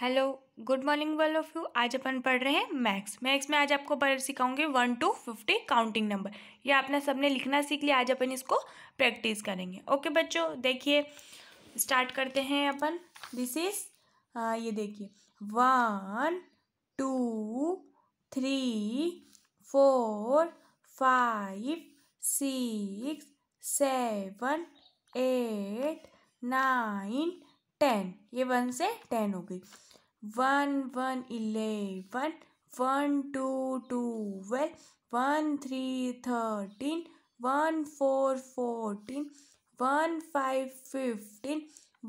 hello good morning well of you आज अपन पढ़ रहे हैं मैक्स मैक्स में आज आपको पढ़ सिखाऊंगी one to fifty counting number ये आपने सबने लिखना सीख लिया आज अपन इसको प्रैक्टिस करेंगे ओके बच्चों देखिए स्टार्ट करते हैं अपन दिस इज ये देखिए one two three four five six seven eight nine ten ये वन से टेन हो गई one one eleven one two twelve one three thirteen one four fourteen one five fifteen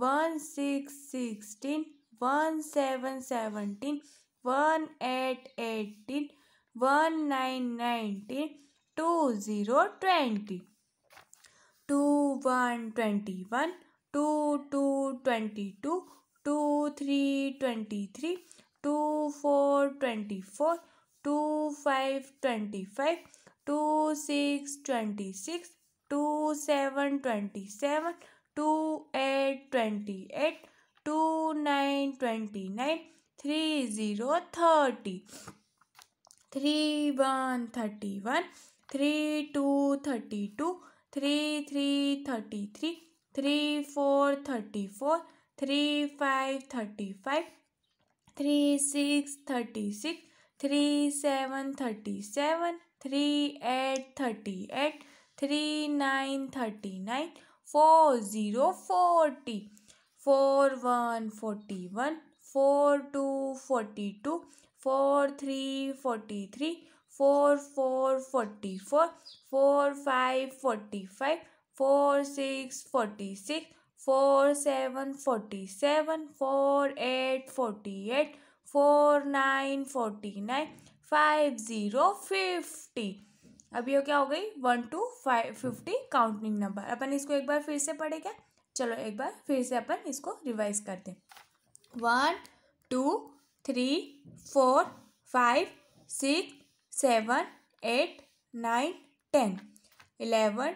one six sixteen one seven seventeen one eight eighteen one nine nineteen two zero twenty two one twenty one 2 2 22 2 3 23 2 4 24 2 5 25 2 6 26 2 7 27 2 8 28 2 9 29 3 0 30 3 1 31 3 2 32 3 3 33 3, 4, 34, 3, 5, 35, 3, 6, 36, 3, 7, 37, 3, 8, 38, 3, 9, 39, 4, 0, 40, 4, 1, 41, 4, 2, 42, 4, 3, 43, 4, 4, 44, 4, 5, 45, four six forty six four seven forty seven four eight forty eight four nine forty nine five zero fifty अब ये क्या हो गई one two five fifty counting number अपन इसको एक बार फिर से पढ़े क्या चलो एक बार फिर से अपन इसको रिवाइज करते हैं one two three four five six seven eight nine ten eleven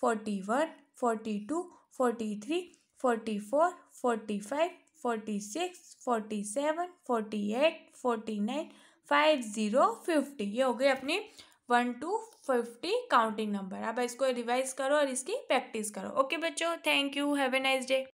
forty one forty two forty three forty four forty five forty six forty seven forty eight forty nine five zero fifty ये हो गई अपनी one to fifty counting number अब इसको revise करो और इसकी practice करो ओके बच्चों thank you have a nice day